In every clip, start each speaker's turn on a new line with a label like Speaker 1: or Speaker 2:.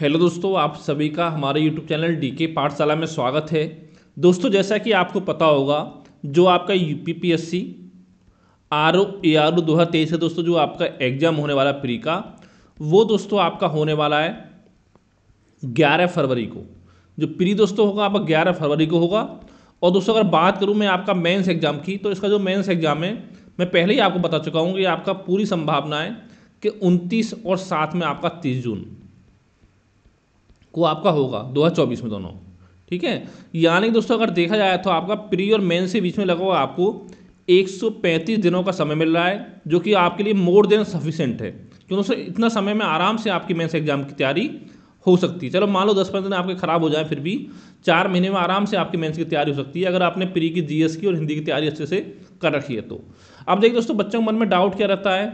Speaker 1: hello दोस्तों आप सभी का हमारे यूट्यूब चैनल डी के पाठशाला में स्वागत है दोस्तों जैसा कि आपको पता होगा जो आपका U P P S C R O A R O दो हज़ार तेईस है दोस्तों जो आपका एग्जाम होने वाला प्री का वो दोस्तों आपका होने वाला है ग्यारह फरवरी को जो प्री दोस्तों होगा आपका ग्यारह फरवरी को होगा और दोस्तों अगर बात करूँ मैं आपका मेन्स एग्ज़ाम की तो इसका जो मेन्स एग्ज़ाम है मैं पहले ही आपको बता चुका हूँ कि आपका पूरी संभावना है कि उनतीस और साथ में आपका तीस जून को आपका होगा दो हज़ार चौबीस में दोनों ठीक है यानी कि दोस्तों अगर देखा जाए तो आपका प्री और मेन से बीच में लगा हुआ आपको 135 दिनों का समय मिल रहा है जो कि आपके लिए मोर देन सफिशेंट है क्यों दोस्तों इतना समय में आराम से आपकी मेन्स एग्जाम की तैयारी हो सकती है चलो मान लो दस पंद्रह दिन आपके खराब हो जाए फिर भी चार महीने में आराम से आपकी मेंस की तैयारी हो सकती है अगर आपने प्री की जीएस की और हिंदी की तैयारी अच्छे से कर रखी है तो अब देखिए दोस्तों बच्चों के मन में डाउट क्या रहता है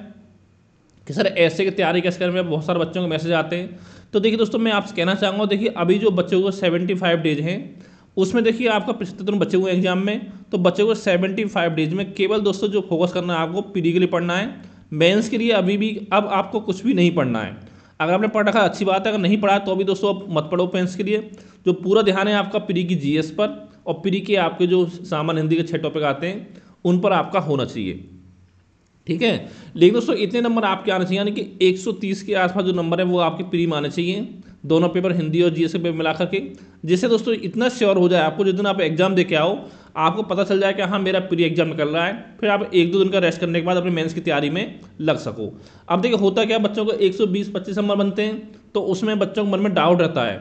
Speaker 1: कि सर ऐसे की तैयारी कैसे करें बहुत सारे बच्चों के मैसेज आते हैं तो देखिए दोस्तों मैं आपसे कहना चाहूँगा देखिए अभी जो बच्चों को सेवेंटी फाइव डेज हैं उसमें देखिए आपका पिछहत्तर बच्चे हुए एग्जाम में तो बच्चों को सेवेंटी फाइव डेज में केवल दोस्तों जो फोकस करना है आपको पीडी के लिए पढ़ना है मेंस के लिए अभी भी अब आपको कुछ भी नहीं पढ़ना है अगर आपने पढ़ रखा अच्छी बात है अगर नहीं पढ़ा तो अभी दोस्तों अब मत पढ़ो पेंस के लिए जो पूरा ध्यान है आपका पीढ़ी की जी पर और पीढ़ी के आपके जो सामान्य हिंदी के छः टॉपिक आते हैं उन पर आपका होना चाहिए ठीक है लेकिन दोस्तों इतने नंबर आपके आने चाहिए यानी कि 130 के आसपास जो नंबर है वो आपके प्री आने चाहिए दोनों पेपर हिंदी और जीएसए पेपर मिला करके जिससे दोस्तों इतना श्योर हो जाए आपको जिस दिन आप एग्जाम दे के आओ आपको पता चल जाए कि हाँ मेरा प्री एग्जाम निकल रहा है फिर आप एक दो दिन का रेस्ट करने के बाद अपने मेन्स की तैयारी में लग सको अब देखिए होता क्या बच्चों को एक सौ नंबर बनते हैं तो उसमें बच्चों के मन में डाउट रहता है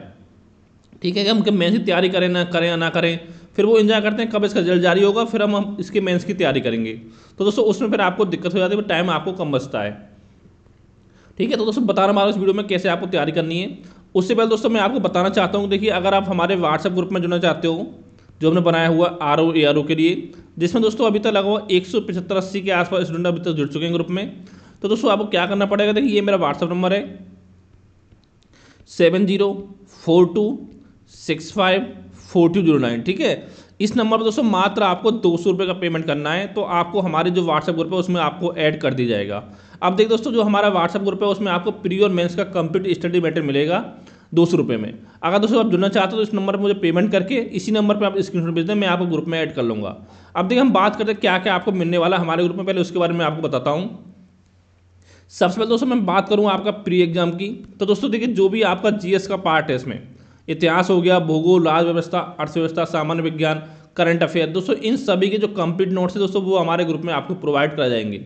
Speaker 1: ठीक है कि हम मेन्स की तैयारी करें ना करें या ना करें फिर वो इंजॉय करते हैं कब इसका रिजल्ट जारी होगा फिर हम इसके मेंस की तैयारी करेंगे तो दोस्तों उसमें फिर आपको दिक्कत हो जाती है टाइम आपको कम बचता है ठीक है तो दोस्तों बताना हमारा इस वीडियो में कैसे आपको तैयारी करनी है उससे पहले दोस्तों मैं आपको बताना चाहता हूँ देखिए अगर आप हमारे व्हाट्सएप ग्रुप में जुड़ना चाहते हो जो हमने बनाया हुआ आर ओ ए आर ओ के लिए जिसमें दोस्तों अभी तक लगभग एक सौ पचहत्तर अस्सी के आसपास स्टूडेंट अभी तक जुड़ चुके हैं ग्रुप में तो दोस्तों आपको क्या करना पड़ेगा देखिए ये मेरा व्हाट्सअप नंबर है seven zero four two six five four two zero nine ठीक है इस नंबर पर दोस्तों मात्र आपको दो सौ रुपये का पेमेंट करना है तो आपको हमारे जो व्हाट्सएप ग्रुप है उसमें आपको ऐड कर दिया जाएगा अब देख दोस्तों जो हमारा व्हाट्सएप ग्रुप है उसमें आपको प्री और मेंस का कंप्लीट स्टडी मेटर मिलेगा दो सौ रुपये में अगर दोस्तों आप जुड़ना चाहते हो तो इस नंबर पर मुझे पेमेंट करके इसी नंबर पर आप स्क्रीनशॉट भेज दें मैं आपको ग्रुप में ऐड कर लूँगा अब देखिए हम बात करते हैं क्या क्या आपको मिलने वाला हमारे ग्रुप में पहले उसके बारे में आपको बताता हूँ सबसे पहले दोस्तों मैं बात करूँ आपका प्री एग्जाम की तो दोस्तों देखिए जो भी आपका जीएस का पार्ट है इसमें इतिहास हो गया भूगोल व्यवस्था अर्थव्यवस्था सामान्य विज्ञान करंट अफेयर दोस्तों इन सभी के जो कंप्लीट नोट्स हैं दोस्तों वो हमारे ग्रुप में आपको प्रोवाइड करा जाएंगे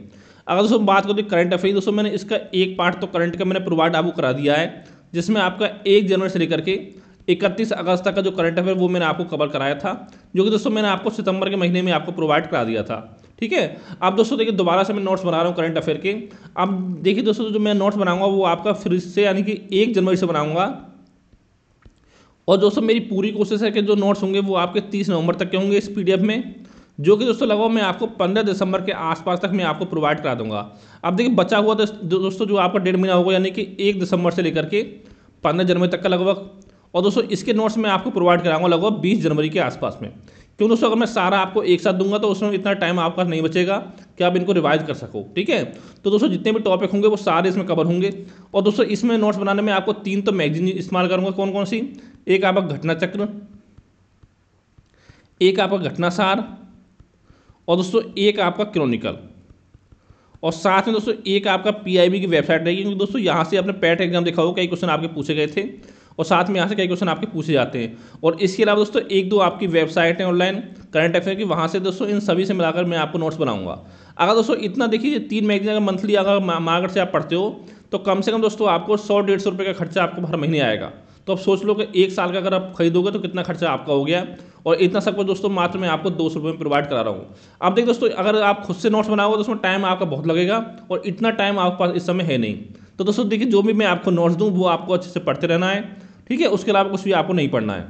Speaker 1: अगर दोस्तों बात करते करंट अफेयर दोस्तों मैंने इसका एक पार्ट तो करंट का मैंने प्रोवाइड आपको करा दिया है जिसमें आपका एक जनवरी से लेकर के इकतीस अगस्त तक का जो करंट अफेयर वो मैंने आपको कवर कराया था जो कि दोस्तों मैंने आपको सितंबर के महीने में आपको प्रोवाइड करा दिया था ठीक है अब दोस्तों देखिए दोबारा से मैं नोट्स बना रहा हूँ करंट अफेयर के अब देखिए दोस्तों जो मैं नोट्स बनाऊंगा वो आपका फिर से यानी कि एक जनवरी से बनाऊंगा और दोस्तों मेरी पूरी कोशिश है कि जो नोट्स होंगे वो आपके तीस नवंबर तक के होंगे इस पी में जो कि दोस्तों लगभग मैं आपको पंद्रह दिसंबर के आसपास तक मैं आपको प्रोवाइड करा दूंगा अब देखिए बचा हुआ तो दोस्तों जो आपका डेढ़ महीना होगा यानी कि एक दिसंबर से लेकर के पंद्रह जनवरी तक का लगभग और दोस्तों इसके नोट्स मैं आपको प्रोवाइड कराऊंगा लगभग बीस जनवरी के आसपास में क्यों दोस्तों अगर मैं सारा आपको एक साथ दूंगा तो उसमें इतना टाइम आपका नहीं बचेगा कि आप इनको रिवाइज कर सको ठीक है तो दोस्तों जितने भी टॉपिक होंगे वो सारे इसमें कवर होंगे और दोस्तों इसमें नोट्स बनाने में आपको तीन तो मैगजीन इस्तेमाल करूँगा कौन कौन सी एक आपका चक्र एक आपका घटनासार और दोस्तों एक आपका क्रोनिकल और साथ में दोस्तों एक आपका पीआईबी की वेबसाइट रहेगी क्योंकि दोस्तों यहाँ से आपने पैट एग्जाम e देखा होगा कई क्वेश्चन आपके पूछे गए थे और साथ में यहाँ से कई क्वेश्चन आपके पूछे जाते हैं और इसके अलावा दोस्तों एक दो आपकी वेबसाइट है ऑनलाइन करंट अफेयर की वहाँ से दोस्तों इन सभी से मिलाकर मैं आपको नोट्स बनाऊंगा अगर दोस्तों इतना देखिए तीन मैगजीन अगर मंथली अगर मार्केट से आप पढ़ते हो तो कम से कम दोस्तों आपको सौ डेढ़ सौ रुपये का खर्चा आपको हर महीने आएगा तो आप सोच लो कि एक साल का अगर आप खरीदोगे तो कितना खर्चा आपका हो गया और इतना सब कुछ दोस्तों मात्र मैं आपको दो सौ में प्रोवाइड करा रहा हूँ अब देखिए दोस्तों अगर आप खुद से नोट्स बनाओगे तो उसमें टाइम आपका बहुत लगेगा और इतना टाइम आपके पास इस समय है नहीं तो दोस्तों देखिए जो भी मैं आपको नोट्स दूँ वो आपको अच्छे से पढ़ते रहना है ठीक है उसके अलावा कुछ भी आपको नहीं पढ़ना है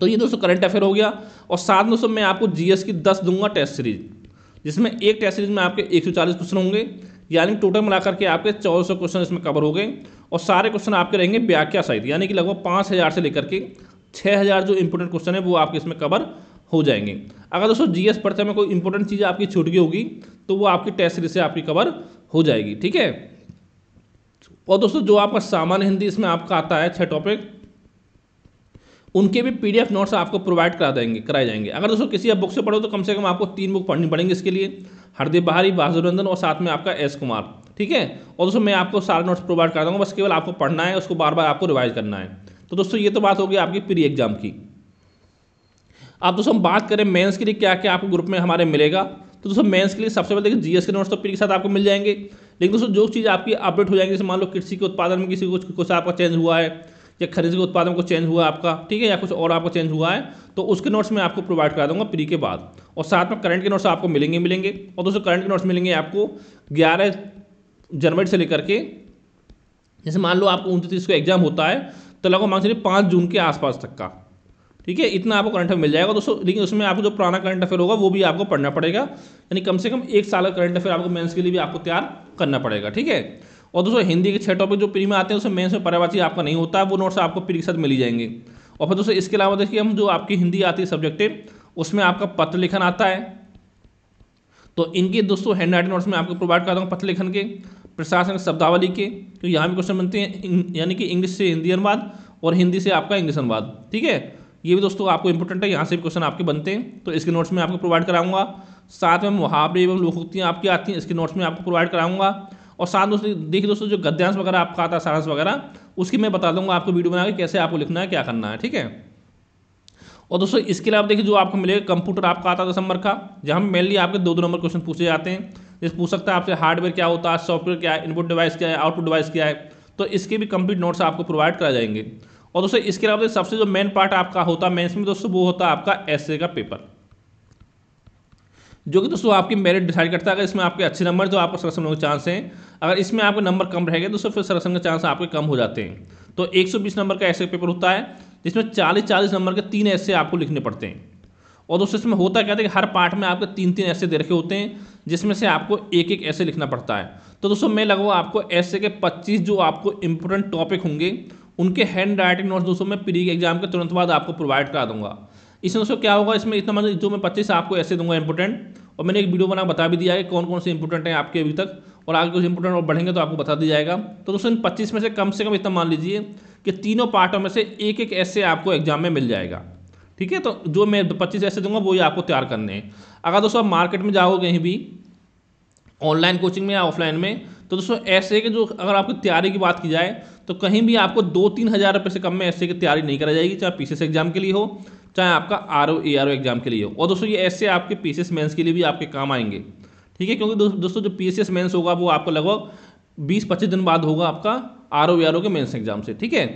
Speaker 1: तो ये दोस्तों करंट अफेयर हो गया और साथ में दोस्तों मैं आपको जी की दस दूंगा टेस्ट सीरीज जिसमें एक टेस्ट सीरीज में आपके एक क्वेश्चन होंगे यानी टोटल मिलाकर के आपके चौदह क्वेश्चन इसमें कवर हो गए और सारे क्वेश्चन आपके रहेंगे व्याख्या सहित यानी कि लगभग पाँच हज़ार से लेकर के छः हज़ार जो इंपोर्टेंट क्वेश्चन है वो आपके इसमें कवर हो जाएंगे अगर दोस्तों जीएस एस में कोई इंपॉर्टेंट चीज़ आपकी छूट गई होगी तो वो आपकी टेस्ट सीरीज से आपकी कवर हो जाएगी ठीक है और दोस्तों जो आपका सामान्य हिंदी इसमें आपका आता है छः टॉपिक उनके भी पीडीएफ नोट्स आपको प्रोवाइड करा देंगे कराए जाएंगे अगर दोस्तों किसी आप बुक से पढ़ो तो कम से कम आपको तीन बुक पढ़नी पड़ेंगी इसके लिए हरदीप बहारी बहादुर रंजन और साथ में आपका एस कुमार ठीक है और दोस्तों मैं आपको सारे नोट्स प्रोवाइड कर दूँगा बस केवल आपको पढ़ना है उसको बार बार आपको रिवाइज करना है तो दोस्तों ये तो बात होगी आपकी प्री एग्जाम की अब दोस्तों हम बात करें मेंस के लिए क्या क्या आपको ग्रुप में हमारे मिलेगा तो दोस्तों मेंस के लिए सबसे पहले देखिए जीएस के नोट्स तो प्री के साथ आपको मिल जाएंगे लेकिन दोस्तों जो चीज़ आपकी अपडेट हो जाएगी जैसे मान लो कृषि के उत्पादन में किसी कुछ कुछ आपका चेंज हुआ है या खरीद के उत्पादन को चेंज हुआ आपका ठीक है या कुछ और आपका चेंज हुआ है तो उसके नोट्स मैं आपको प्रोवाइड करा दूंगा प्री के बाद और साथ में करंट के नोट्स आपको मिलेंगे मिलेंगे और दोस्तों करंट के नोट्स मिलेंगे आपको ग्यारह जनवरी से लेकर के जैसे मान लो आपको उनतीस को एग्जाम होता है तो लगभग मान चलिए पाँच जून के आसपास तक का ठीक है इतना आपको करंट अफेयर मिल जाएगा दोस्तों लेकिन उसमें आपको जो पुराना करंट अफेयर होगा वो भी आपको पढ़ना पड़ेगा यानी कम से कम एक साल का करंट अफेयर आपको मेंस के लिए भी आपको तैयार करना पड़ेगा ठीक है और दोस्तों हिंदी के छह टॉपिक जो प्री में आते हैं उसमें मेन्स में पर्यावाची आपका नहीं होता है वो नोट्स आपको प्री के साथ मिली जाएंगे और फिर दोस्तों इसके अलावा देखिए हम जो आपकी हिंदी आती है सब्जेक्टिव उसमें आपका पत्र लेखन आता है तो इनके दोस्तों हैंड राइटिंग नोट्स में आपको प्रोवाइड करता हूँ पत्र लेखन के प्रशासन शब्दावली के तो यहाँ भी क्वेश्चन बनते हैं यानी कि इंग्लिश से हिंदी अनुवाद और हिंदी से आपका इंग्लिश अनुवाद ठीक है ये भी दोस्तों आपको इंपॉर्टेंट है यहाँ से भी क्वेश्चन आपके बनते हैं तो इसके नोट्स में आपको प्रोवाइड कराऊंगा साथ में मुहावरे एवं लोकोक्तियाँ आपकी आती हैं इसके नोट्स में आपको प्रोवाइड कराऊंगा और साथ दोस्तों देखिए दोस्तों जो गद्यांश वगैरह आपका आता है सारांश वगैरह उसकी मैं बता दूंगा आपको वीडियो बना के कैसे आपको लिखना है क्या करना है ठीक है और दोस्तों इसके अलावा देखिए जो आपको मिलेगा कंप्यूटर आपका आता है दस नंबर का जहाँ मेनली आपके दो दो नंबर क्वेश्चन पूछे जाते हैं जैसे पूछ सकता है आपसे हार्डवेयर क्या होता है सॉफ्टवेयर क्या है इनपुट डिवाइस क्या है आउटपुट डिवाइस क्या है तो इसके भी कंप्लीट नोट्स आपको प्रोवाइड कराए जाएंगे और दोस्तों इसके अलावा सबसे जो मेन पार्ट आपका होता है मेन्स में दोस्तों वो होता है आपका एस का पेपर जो कि दोस्तों आपकी मेरिट डिसाइड करता है अगर इसमें आपके अच्छे नंबर तो आपको सरक्षण होने के चांस हैं अगर इसमें आपके नंबर कम रहेगा तो फिर सरक्षण के चांस आपके कम हो जाते हैं तो 120 नंबर का ऐसे पेपर होता है जिसमें 40 40 नंबर के तीन ऐसे आपको लिखने पड़ते हैं और दोस्तों इसमें होता क्या था कि हर पार्ट में आपके तीन तीन ऐसे दे रखे होते हैं जिसमें से आपको एक एक ऐसे लिखना पड़ता है तो दोस्तों मैं लगभग आपको ऐसे के पच्चीस जो आपको इंपॉर्टेंट टॉपिक होंगे उनके हैंड राइटिंग नोट्स दोस्तों मैं प्री एग्जाम के तुरंत बाद आपको प्रोवाइड करा दूंगा इसमें दोस्तों क्या होगा इसमें इतना मतलब जो मैं पच्चीस आपको ऐसे दूंगा इंपोर्टेंट और मैंने एक वीडियो बना बता भी दिया है कौन कौन से इंपोर्टेंट हैं आपके अभी तक और आगे कुछ इंपोर्टेंट और बढ़ेंगे तो आपको बता दिया जाएगा तो दोस्तों इन पच्चीस में से कम से कम इतना मान लीजिए कि तीनों पार्टों में से एक एक ऐसे आपको एग्जाम में मिल जाएगा ठीक है तो जो मैं पच्चीस ऐसे दूंगा वो आपको तैयार करने हैं अगर दोस्तों आप मार्केट में जाओगे कहीं भी ऑनलाइन कोचिंग में या ऑफलाइन में तो दोस्तों ऐसे के जो अगर आपकी तैयारी की बात की जाए तो कहीं भी आपको दो तीन हज़ार रुपये से कम में ऐसे की तैयारी नहीं कराई जाएगी चाहे पीसीएस एग्जाम के लिए हो चाहे आपका R O A R O exam के लिए हो और दोस्तों ये ऐसे आपके पी सी एस मेन्स के लिए भी आपके काम आएंगे ठीक है क्योंकि दोस्तों जो पी सी एस मेन्स होगा वो आपको लगभग बीस पच्चीस दिन बाद होगा आपका आर ओ ए आर ओ के मेन्स एग्जाम से ठीक है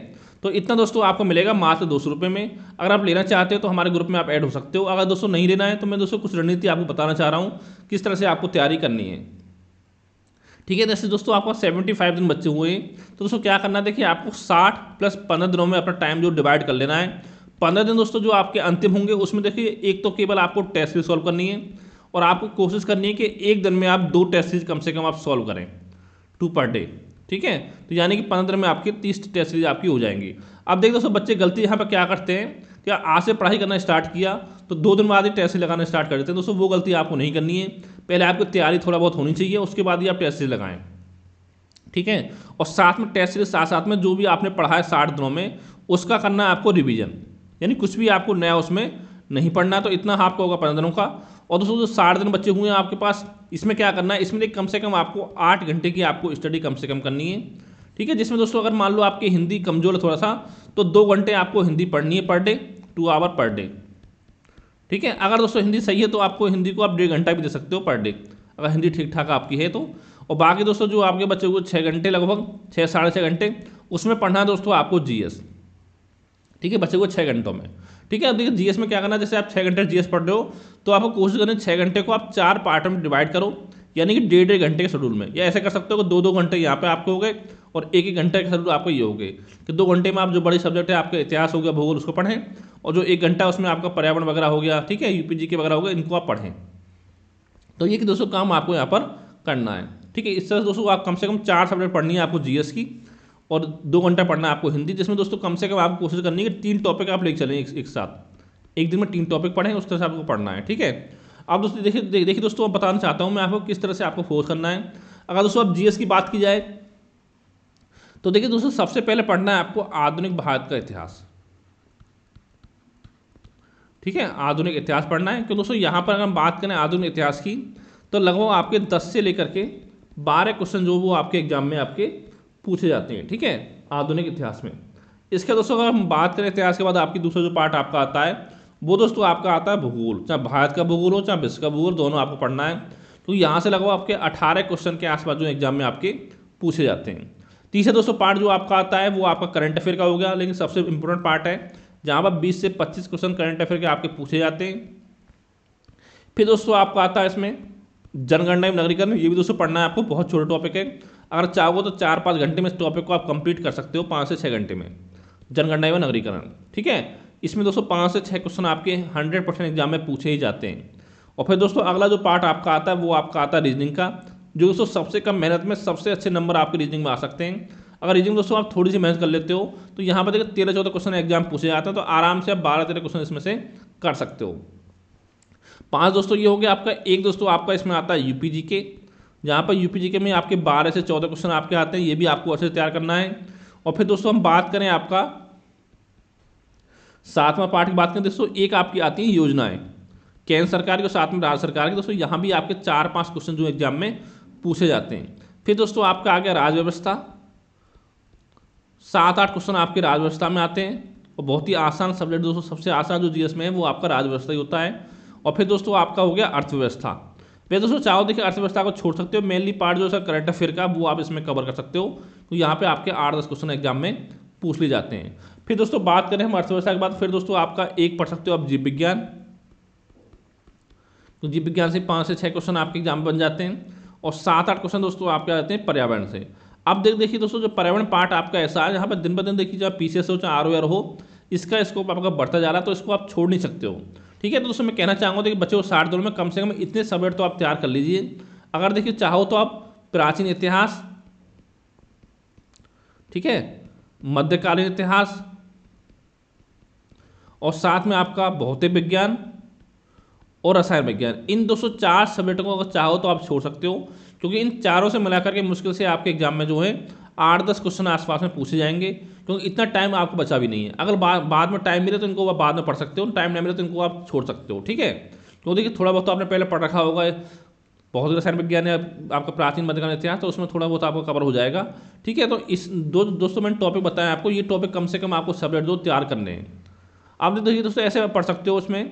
Speaker 1: तो इतना दोस्तों आपको मिलेगा मात्र दो सौ रुपये में अगर आप लेना चाहते हो तो हमारे ग्रुप में आप ऐड हो सकते हो अगर दोस्तों नहीं लेना है तो मैं दोस्तों कुछ रणनीति आपको बताना चाह रहा हूँ किस तरह से आपको तैयारी करनी है ठीक है जैसे दोस्तों आपका सेवेंटी फाइव दिन बच्चे हुए हैं तो दोस्तों क्या करना है देखिए आपको साठ प्लस पंद्रह दिनों में अपना टाइम जो डिवाइड कर लेना है पंद्रह दिन दोस्तों जो आपके अंतिम होंगे उसमें देखिए एक तो केवल आपको टेस्ट सीरीज सॉल्व करनी है और आपको कोशिश करनी है कि एक दिन में आप दो टेस्ट सीरीज कम से कम आप सॉल्व करें टू पर डे ठीक है तो यानी कि पंद्रह दिन में आपकी तीस टेस्ट सीरीज आपकी हो जाएंगी अब देखिए दोस्तों बच्चे गलती यहाँ पर क्या करते हैं कि आज से पढ़ाई करना स्टार्ट किया तो दो दिन बाद ही टेस्ट लगाना स्टार्ट कर देते हैं दोस्तों वो गलती आपको नहीं करनी है पहले आपको तैयारी थोड़ा बहुत होनी चाहिए उसके बाद ही आप टेस्ट सीरीज लगाएं ठीक है और साथ में टेस्ट सीरीज साथ साथ में जो भी आपने पढ़ा है साठ दिनों में उसका करना है आपको रिविजन यानी कुछ भी आपको नया उसमें नहीं पढ़ना तो इतना आपका होगा पंद्रह दिनों का और दोस्तों जो साठ दिन बच्चे हुए हैं आपके पास इसमें क्या करना है इसमें कम से कम आपको आठ घंटे की आपको स्टडी कम से कम करनी है ठीक है जिसमें दोस्तों अगर मान लो आपकी हिंदी कमज़ोर है थोड़ा सा तो दो घंटे आपको हिंदी पढ़नी है per day two hour per day ठीक है अगर दोस्तों हिंदी सही है तो आपको हिंदी को आप डेढ़ घंटा भी दे सकते हो पर डे अगर हिंदी ठीक ठाक आपकी है तो और बाकी दोस्तों जो आपके बच्चे को छः घंटे लगभग छः साढ़े छः घंटे उसमें पढ़ना है दोस्तों आपको जीएस ठीक है बच्चे को छः घंटों में ठीक है अब देखिए जीएस में क्या करना है जैसे आप छः घंटे जीएस पढ़ रहे हो तो आपको कोशिश करनी छः घंटे को आप चार पार्ट में डिवाइड करो यानी कि डेढ़ डेढ़ घंटे के शेड्यूल में या ऐसे कर सकते हो कि दो दो घंटे यहाँ पे आपको हो गए और एक एक घंटे के शेड्यूल आपको ये हो गए कि दो घंटे में आप जो बड़े सब्जेक्ट है आपका इतिहास हो गया भूगोल उसको पढ़ें और जो एक घंटा उसमें आपका पर्यावरण वगैरह हो गया ठीक है जी के वगैरह हो गए इनको आप पढ़ें तो ये कि दोस्तों काम आपको यहाँ पर करना है ठीक है इस तरह दोस्तों आप कम से कम चार सब्जेक्ट पढ़नी है आपको जीएस की और दो घंटा पढ़ना है आपको हिंदी जिसमें दोस्तों कम से कम आपको कोशिश करनी है कि तीन टॉपिक आप लेके चलें एक, एक साथ एक दिन में तीन टॉपिक पढ़ें उस तरह से आपको पढ़ना है ठीक है आप दोस्तों देखिए देखिए दोस्तों मैं बताना चाहता हूँ मैं आपको किस तरह से आपको फोर्स करना है अगर दोस्तों आप जी की बात की जाए तो देखिए दोस्तों सबसे पहले पढ़ना है आपको आधुनिक भारत का इतिहास ठीक है आधुनिक इतिहास पढ़ना है क्योंकि दोस्तों यहाँ पर अगर हम बात करें आधुनिक इतिहास की तो लगभग आपके दस से लेकर के बारह क्वेश्चन जो वो आपके एग्जाम में आपके पूछे जाते हैं ठीक है आधुनिक इतिहास में इसके दोस्तों अगर हम बात करें इतिहास के बाद आपकी दूसरा जो पार्ट आपका आता है वो दोस्तों आपका आता है भूगोल चाहे भारत का भूगोल हो चाहे विश्व का भूगोल दोनों आपको पढ़ना है तो यहाँ से लगभग आपके अठारह क्वेश्चन के आसपास जो एग्जाम में आपके पूछे जाते हैं तीसरा दोस्तों पार्ट जो आपका आता है वो आपका करंट अफेयर का हो गया लेकिन सबसे इंपॉर्टेंट पार्ट है जहाँ पर बीस से पच्चीस क्वेश्चन करंट अफेयर के आपके पूछे जाते हैं फिर दोस्तों आपका आता है इसमें जनगणना एवं नगरीकरण ये भी दोस्तों पढ़ना है आपको बहुत छोटा टॉपिक है अगर चाहोगे तो चार पाँच घंटे में इस टॉपिक को आप कंप्लीट कर सकते हो पाँच से छः घंटे में जनगणना एवं नगरीकरण ठीक है इसमें दोस्तों पाँच से छः क्वेश्चन आपके हंड्रेड परसेंट एग्जाम में पूछे ही जाते हैं और फिर दोस्तों अगला जो पार्ट आपका आता है वो आपका आता है रीजनिंग का जो दोस्तों सबसे कम मेहनत में सबसे अच्छे नंबर आपके रीजनिंग में आ सकते हैं अगर रीजनिंग दोस्तों आप थोड़ी सी मेहनत कर लेते हो तो यहाँ पर देखिए तेरह चौदह क्वेश्चन एग्जाम पूछे जाते हैं तो आराम से आप बारह तेरह क्वेश्चन इसमें से कर सकते हो पांच दोस्तों ये हो गया आपका एक दोस्तों आपका इसमें आता है यूपी जी के जहाँ पर यूपी जी के में आपके बारह से चौदह क्वेश्चन आपके आते हैं ये भी आपको अच्छे से तैयार करना है और फिर दोस्तों हम बात करें आपका सातवां पार्ट की बात करें दोस्तों एक आपकी आती है योजनाएं केंद्र सरकार की और साथ में राज्य सरकार की दोस्तों यहाँ भी आपके चार पाँच क्वेश्चन जो एग्जाम में पूछे जाते हैं फिर दोस्तों आपका आ गया राज्य व्यवस्था सात आठ क्वेश्चन आपके राज्य व्यवस्था में आते हैं और बहुत ही आसान सब्जेक्ट दोस्तों सबसे आसान जो जीएस में है वो आपका राज्य व्यवस्था ही होता है और फिर दोस्तों आपका हो गया अर्थव्यवस्था फिर दोस्तों चाहो देखिए अर्थव्यवस्था को छोड़ सकते हो मेनली पार्ट जो है करंट अफेयर का वो आप इसमें कवर कर सकते हो तो यहाँ पे आपके आठ दस क्वेश्चन एग्जाम में पूछ लिए जाते हैं फिर दोस्तों बात करें हम अर्थव्यवस्था के बाद फिर दोस्तों आपका एक पढ़ सकते हो आप जीव विज्ञान तो जीव विज्ञान से पाँच से छः क्वेश्चन आपके एग्जाम बन जाते हैं और सात आठ क्वेश्चन दोस्तों आपके आ जाते हैं पर्यावरण से अब देख देखिए दोस्तों जो पर्यावरण पार्ट आपका ऐसा है यहाँ पर दिन ब दिन देखिए चाहे पी हो चाहे आर हो इसका स्कोप आपका बढ़ता जा रहा है तो इसको आप छोड़ नहीं सकते हो ठीक है तो दोस्तों मैं कहना चाहूँगा कि बच्चों साठ दौड़ में कम से कम इतने सब्जेक्ट तो आप तैयार कर लीजिए अगर देखिए चाहो तो आप प्राचीन इतिहास ठीक है मध्यकालीन इतिहास और साथ में आपका भौतिक विज्ञान और रसायन विज्ञान इन चार सब्जेक्टों को अगर चाहो तो आप छोड़ सकते हो क्योंकि इन चारों से मिलाकर के मुश्किल से आपके एग्जाम में जो है आठ दस क्वेश्चन आसपास में पूछे जाएंगे क्योंकि इतना टाइम आपको बचा भी नहीं है अगर बा, बाद में टाइम मिले तो इनको आप बाद में पढ़ सकते हो टाइम नहीं मिले तो इनको आप छोड़ सकते हो ठीक है क्योंकि तो देखिए थोड़ा बहुत तो आपने पहले पढ़ रखा होगा बहुत रसायन विज्ञान है आपका प्राचीन मध्यकालीन इतिहास तो उसमें थोड़ा बहुत आपका कवर हो जाएगा ठीक है तो इस दो दोस्तों मैंने टॉपिक बताया आपको ये टॉपिक कम से कम आपको सब्जेक्ट दो तैयार करने हैं आप देखिए दोस्तों ऐसे पढ़ सकते हो उसमें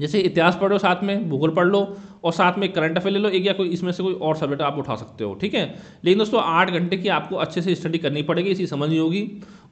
Speaker 1: जैसे इतिहास पढ़ लो साथ में भूगोल पढ़ लो और साथ में करंट अफेयर ले लो एक या कोई इसमें से कोई और सब्जेक्ट आप उठा सकते हो ठीक है लेकिन दोस्तों आठ घंटे की आपको अच्छे से स्टडी करनी पड़ेगी इसी समझनी होगी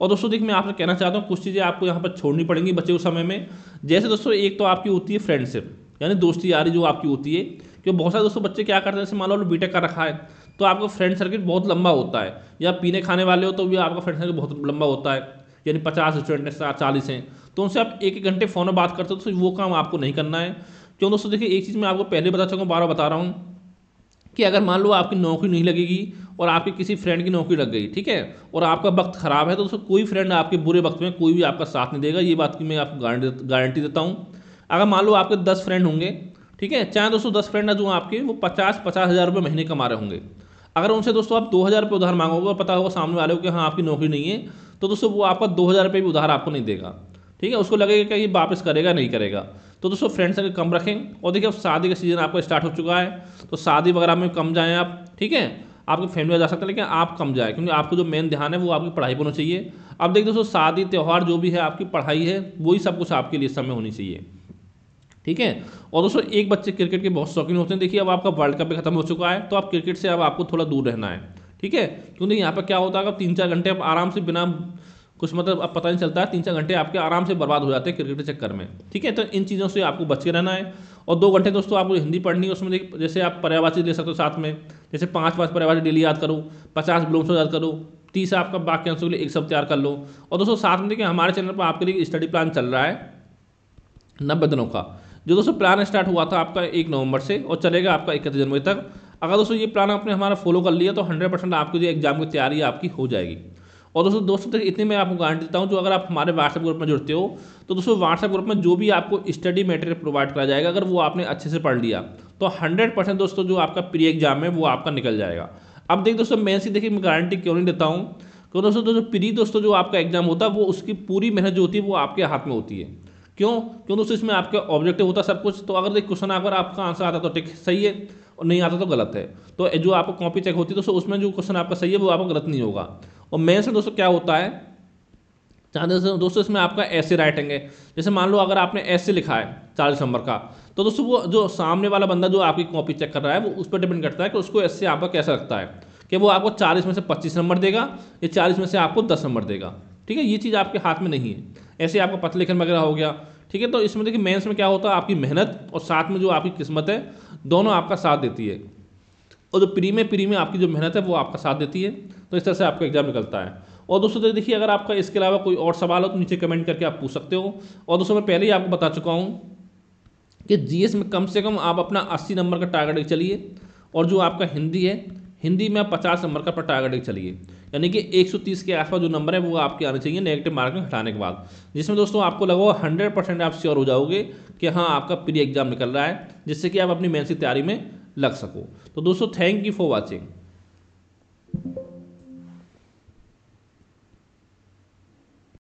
Speaker 1: और दोस्तों देखिए मैं आपसे कहना चाहता हूँ कुछ चीज़ें आपको यहाँ पर छोड़नी पड़ेंगी बच्चे उस समय में जैसे दोस्तों एक तो आपकी होती है फ्रेंडशिप यानी दोस्ती यारी जो आपकी होती है क्योंकि बहुत सारे दोस्तों बच्चे क्या करते हैं जैसे मान लो बीटेक कर रखा है तो आपका फ्रेंड सर्किट बहुत लंबा होता है या पीने खाने वाले हो तो भी आपका फ्रेंड सर्किट बहुत लंबा होता है यानी पचास स्टूडेंट हैं चालीस हैं तो उनसे आप एक एक घंटे फ़ोन में बात करते हो तो वो काम आपको नहीं करना है क्यों दोस्तों देखिए एक चीज़ मैं आपको पहले बता चुका हूँ बार बार बता रहा हूँ कि अगर मान लो आपकी नौकरी नहीं लगेगी और आपके किसी फ्रेंड की नौकरी लग गई ठीक है और आपका वक्त ख़राब है तो दोस्तों कोई फ्रेंड आपके बुरे वक्त में कोई भी आपका साथ नहीं देगा ये बात की मैं आपको गारंटी देता हूँ अगर मान लो आपके दस फ्रेंड होंगे ठीक है चाहे दोस्तों दस फ्रेंड है जो आपके वो पचास पचास हज़ार रुपये महीने कमा रहे होंगे अगर उनसे दोस्तों आप दो हज़ार रुपये उधार मांगोगे और पता होगा सामने वाले हो कि हाँ आपकी नौकरी नहीं है तो दोस्तों वो आपका दो हज़ार रुपये भी उधार आपको नहीं देगा ठीक है उसको लगेगा कि वापस करेगा नहीं करेगा तो दोस्तों फ्रेंड्स अगर कम रखें और देखिए अब शादी का सीज़न आपका स्टार्ट हो चुका है तो शादी वगैरह में कम जाएँ आप ठीक है आपकी फैमिली में जा सकते हैं लेकिन आप कम जाए क्योंकि आपको जो मेन ध्यान है वो आपकी पढ़ाई पर होना चाहिए अब देखिए दोस्तों शादी त्यौहार जो भी है आपकी पढ़ाई है वही सब कुछ आपके लिए समय होनी चाहिए ठीक है और दोस्तों एक बच्चे क्रिकेट के बहुत शौकीन होते हैं देखिए अब आपका वर्ल्ड कप भी खत्म हो चुका है तो आप क्रिकेट से अब आपको थोड़ा दूर रहना है ठीक है तो नहीं यहाँ पर क्या होता है तीन चार घंटे आप आराम से बिना कुछ मतलब अब पता नहीं चलता है तीन चार घंटे आपके आराम से बर्बाद हो जाते हैं क्रिकेट के चक्कर में ठीक है तो इन चीज़ों से आपको बच के रहना है और दो घंटे दोस्तों आपको हिंदी पढ़नी है उसमें जैसे आप पर्यावाची ले सकते हो साथ में जैसे पाँच पाँच पर्यावाची डेली याद करो पचास ब्लोम्स याद करो तीस आपका बाकी अंशों के लिए एक सब तैयार कर लो और दोस्तों साथ में देखिए हमारे चैनल पर आपके लिए स्टडी प्लान चल रहा है नब्बे दिनों का जो दोस्तों प्लान स्टार्ट हुआ था आपका एक नवंबर से और चलेगा आपका इकतीस जनवरी तक अगर दोस्तों ये प्लान आपने हमारा फॉलो कर लिया तो हंड्रेड परसेंट आपकी जो एग्जाम की तैयारी आपकी हो जाएगी और दोस्तों दोस्तों तक इतनी मैं आपको गारंटी देता हूँ जो अगर आप हमारे व्हाट्सएप ग्रुप में जुड़ते हो तो दोस्तों व्हाट्सएप ग्रुप में जो भी आपको स्टडी मटेरियल प्रोवाइड करा जाएगा अगर वो आपने अच्छे से पढ़ लिया तो हंड्रेड परसेंट दोस्तों जो आपका प्री एग्जाम है वो आपका निकल जाएगा अब देखिए दोस्तों मैं सी देखिए मैं गारंटी क्यों नहीं देता हूँ क्यों दोस्तों दोस्तों प्री दोस्तों जो आपका एग्जाम होता है वो उसकी पूरी मेहनत जो होती है वो आपके हाथ में होती है क्यों क्यों दोस्तों इसमें आपका ऑब्जेक्टिव होता है सब कुछ तो अगर देख क्वेश्चन अगर आपका आंसर आता तो ठीक सही है और नहीं आता तो गलत है तो जो आपको कॉपी चेक होती है दोस्तों उसमें जो क्वेश्चन आपका सही है वो आपको गलत नहीं होगा और मेन्स में दोस्तों क्या होता है चार दोस्तों इसमें आपका ऐसे राइटिंग है जैसे मान लो अगर आपने ऐसे लिखा है चालीस नंबर का तो दोस्तों वो जो सामने वाला बंदा जो आपकी कॉपी चेक कर रहा है वो उस पर डिपेंड करता है कि उसको ऐसे आपका कैसा लगता है कि वो आपको चालीस में से पच्चीस नंबर देगा या चालीस में से आपको दस नंबर देगा ठीक है ये चीज़ आपके हाथ में नहीं है ऐसे आपका पत्र लेखन वगैरह हो गया ठीक है तो इसमें देखिए मेंस में क्या होता है आपकी मेहनत और साथ में जो आपकी किस्मत है दोनों आपका साथ देती है और जो प्री में प्री में आपकी जो मेहनत है वो आपका साथ देती है तो इस तरह से आपका एग्जाम निकलता है और दोस्तों तो देखिए अगर आपका इसके अलावा कोई और सवाल हो तो नीचे कमेंट करके आप पूछ सकते हो और दोस्तों मैं पहले ही आपको बता चुका हूँ कि जीएस में कम से कम आप अपना 80 नंबर का टारगेट चलिए और जो आपका हिंदी है हिंदी में आप पचास नंबर का अपना टारगेट चलिए यानी कि 130 के आसपास जो नंबर है वो आपके आने चाहिए नेगेटिव मार्किंग हटाने के बाद जिसमें दोस्तों आपको लगभग हंड्रेड परसेंट आप श्योर हो जाओगे कि हाँ आपका प्री एग्जाम निकल रहा है जिससे कि आप अपनी मेहनत की तैयारी में लग सको तो दोस्तों थैंक यू फॉर वॉचिंग